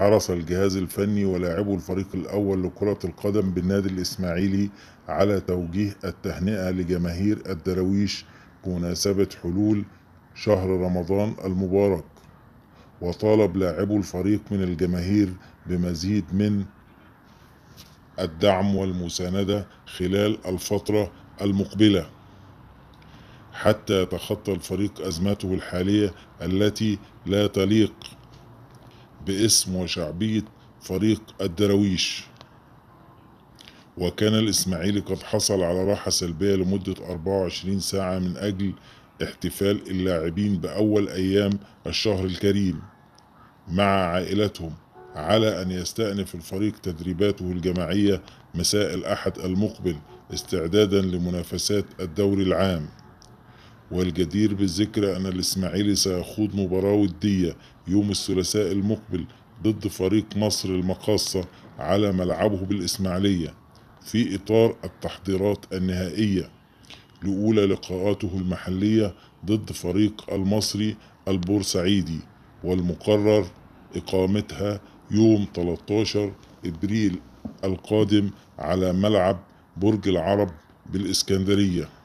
حرص الجهاز الفني ولاعبو الفريق الأول لكرة القدم بالنادي الإسماعيلي على توجيه التهنئة لجماهير الدراويش بمناسبة حلول شهر رمضان المبارك وطالب لاعبو الفريق من الجماهير بمزيد من الدعم والمساندة خلال الفترة المقبلة حتى يتخطى الفريق أزمته الحالية التي لا تليق باسم وشعبية فريق الدراويش وكان الإسماعيلي قد حصل على راحة سلبية لمدة 24 ساعة من أجل احتفال اللاعبين بأول أيام الشهر الكريم مع عائلتهم على أن يستأنف الفريق تدريباته الجماعية مساء الأحد المقبل استعدادا لمنافسات الدوري العام والجدير بالذكر أن الإسماعيلي سيخوض مباراة ودية يوم الثلاثاء المقبل ضد فريق مصر المقاصة على ملعبه بالإسماعيلية في إطار التحضيرات النهائية لأولى لقاءاته المحلية ضد فريق المصري البورسعيدي والمقرر إقامتها يوم 13 إبريل القادم على ملعب برج العرب بالإسكندرية